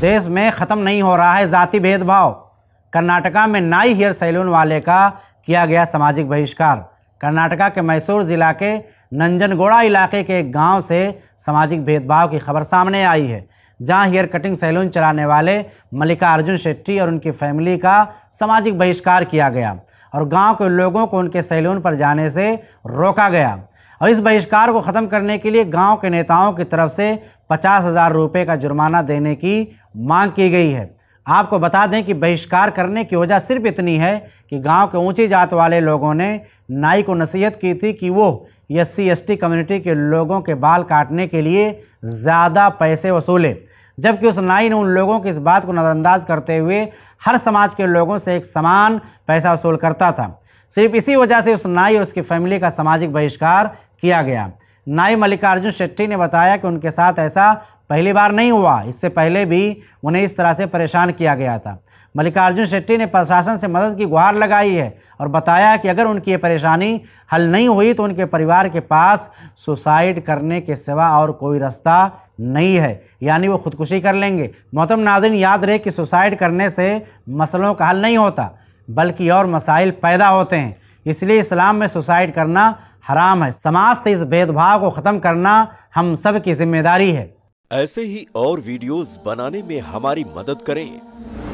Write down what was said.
देश में ख़त्म नहीं हो रहा है जाति भेदभाव कर्नाटका में नाई हेयर सैलून वाले का किया गया सामाजिक बहिष्कार कर्नाटका के मैसूर ज़िला के नंजनगोड़ा इलाके के एक गांव से सामाजिक भेदभाव की खबर सामने आई है जहां हेयर कटिंग सैलून चलाने वाले मल्लिकार्जुन शेट्टी और उनकी फैमिली का सामाजिक बहिष्कार किया गया और गाँव के लोगों को उनके सैलून पर जाने से रोका गया और इस बहिष्कार को ख़त्म करने के लिए गांव के नेताओं की तरफ से पचास हज़ार रुपये का जुर्माना देने की मांग की गई है आपको बता दें कि बहिष्कार करने की वजह सिर्फ इतनी है कि गांव के ऊंची जात वाले लोगों ने नाई को नसीहत की थी कि वो एस सी कम्युनिटी के लोगों के बाल काटने के लिए ज़्यादा पैसे वसूले जबकि उस नाई ने उन लोगों की इस बात को नज़रअंदाज करते हुए हर समाज के लोगों से एक समान पैसा वसूल करता था सिर्फ इसी वजह से उस नाई और उसकी फैमिली का सामाजिक बहिष्कार किया गया नाई मल्लिकार्जुन शेट्टी ने बताया कि उनके साथ ऐसा पहली बार नहीं हुआ इससे पहले भी उन्हें इस तरह से परेशान किया गया था मल्लिकार्जुन शेट्टी ने प्रशासन से मदद की गुहार लगाई है और बताया कि अगर उनकी ये परेशानी हल नहीं हुई तो उनके परिवार के पास सुसाइड करने के सिवा और कोई रास्ता नहीं है यानी वो खुदकुशी कर लेंगे मोहतम नाजिन याद रहे कि सुसाइड करने से मसलों का हल नहीं होता बल्कि और मसाइल पैदा होते हैं इसलिए इस्लाम में सुसाइड करना हराम है समाज से इस भेदभाव को ख़त्म करना हम सब की जिम्मेदारी है ऐसे ही और वीडियोस बनाने में हमारी मदद करें